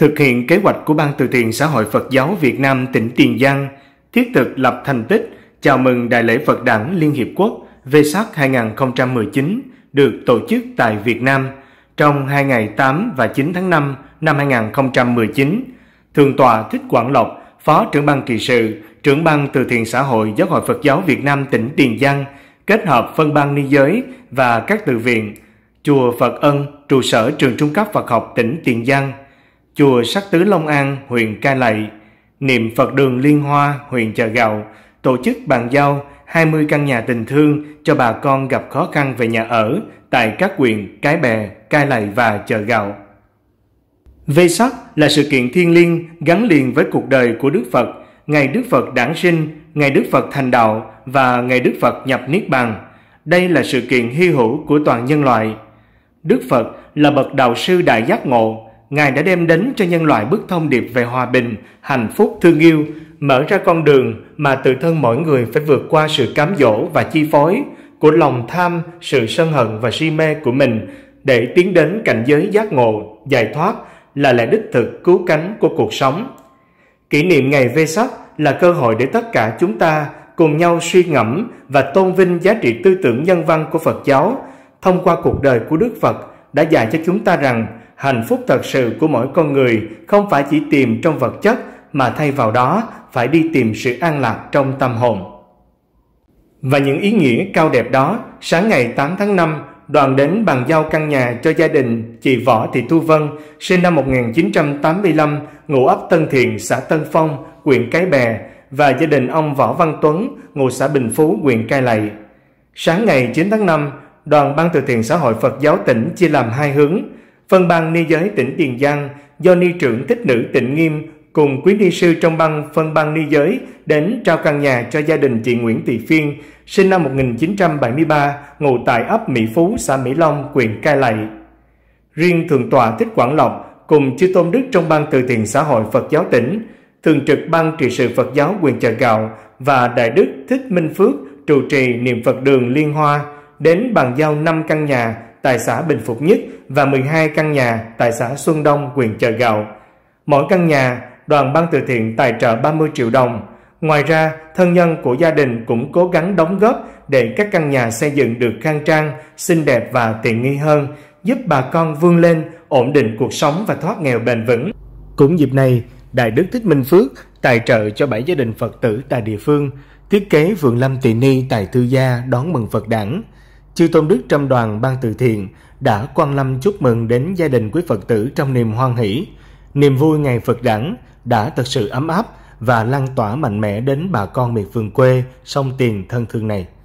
thực hiện kế hoạch của Ban Từ thiện Xã hội Phật giáo Việt Nam tỉnh Tiền Giang, thiết thực lập thành tích chào mừng Đại lễ Phật đản Liên Hiệp Quốc Vesak 2019 được tổ chức tại Việt Nam trong hai ngày 8 và 9 tháng 5 năm 2019. Thượng tọa Thích Quảng Lộc, Phó trưởng ban kỳ sự, trưởng ban từ thiện xã hội Giáo hội Phật giáo Việt Nam tỉnh Tiền Giang, kết hợp phân ban ni giới và các từ viện, chùa Phật Ân, trụ sở trường trung cấp Phật học tỉnh Tiền Giang – Chùa Sắc Tứ Long An, huyện Cai Lậy, Niệm Phật Đường Liên Hoa, huyện Chợ Gạo tổ chức bàn giao 20 căn nhà tình thương cho bà con gặp khó khăn về nhà ở tại các huyện Cái Bè, Cai Lậy và Chợ Gạo. Vesak là sự kiện thiêng liêng gắn liền với cuộc đời của Đức Phật, ngày Đức Phật đản sinh, ngày Đức Phật thành đạo và ngày Đức Phật nhập niết bàn. Đây là sự kiện hy hữu của toàn nhân loại. Đức Phật là bậc đạo sư đại giác ngộ, Ngài đã đem đến cho nhân loại bức thông điệp về hòa bình, hạnh phúc, thương yêu, mở ra con đường mà tự thân mỗi người phải vượt qua sự cám dỗ và chi phối của lòng tham, sự sân hận và si mê của mình để tiến đến cảnh giới giác ngộ, giải thoát là lẽ đích thực cứu cánh của cuộc sống. Kỷ niệm ngày vê sắc là cơ hội để tất cả chúng ta cùng nhau suy ngẫm và tôn vinh giá trị tư tưởng nhân văn của Phật giáo thông qua cuộc đời của Đức Phật đã dạy cho chúng ta rằng hạnh phúc thật sự của mỗi con người không phải chỉ tìm trong vật chất mà thay vào đó phải đi tìm sự an lạc trong tâm hồn. Và những ý nghĩa cao đẹp đó, sáng ngày 8 tháng 5, đoàn đến bàn giao căn nhà cho gia đình chị Võ Thị Thu Vân, sinh năm 1985, ngụ ấp Tân Thiện, xã Tân Phong, huyện Cái Bè, và gia đình ông Võ Văn Tuấn, ngụ xã Bình Phú, huyện Cai Lậy. Sáng ngày 9 tháng 5, đoàn ban từ thiện xã hội Phật giáo tỉnh chia làm hai hướng – Phân ban ni giới tỉnh Tiền Giang do ni trưởng thích nữ tịnh nghiêm cùng quý ni sư trong băng phân ban ni giới đến trao căn nhà cho gia đình chị Nguyễn Thị Phiên, sinh năm 1973, ngụ tại ấp Mỹ Phú, xã Mỹ Long, huyện Cai Lậy. Riêng Thượng tọa Thích Quảng Lộc cùng chư Tôn Đức trong ban từ thiện xã hội Phật giáo tỉnh, Thường trực ban trị sự Phật giáo quyền chợ gạo và Đại Đức Thích Minh Phước trụ trì niệm Phật đường Liên Hoa đến bàn giao 5 căn nhà tại xã Bình Phục Nhất và 12 căn nhà tại xã Xuân Đông, huyện Chợ Gạo. Mỗi căn nhà, đoàn ban từ thiện tài trợ 30 triệu đồng. Ngoài ra, thân nhân của gia đình cũng cố gắng đóng góp để các căn nhà xây dựng được khang trang, xinh đẹp và tiện nghi hơn, giúp bà con vươn lên, ổn định cuộc sống và thoát nghèo bền vững. Cũng dịp này, Đại Đức Thích Minh Phước tài trợ cho bảy gia đình Phật tử tại địa phương thiết kế vườn lâm tỳ ni tại Thư Gia đón mừng Phật đản. Chư Tôn Đức trong Đoàn Ban Từ thiện đã quan lâm chúc mừng đến gia đình quý Phật tử trong niềm hoan hỷ. Niềm vui ngày Phật đản đã thật sự ấm áp và lan tỏa mạnh mẽ đến bà con miền phương quê, sông tiền thân thương này.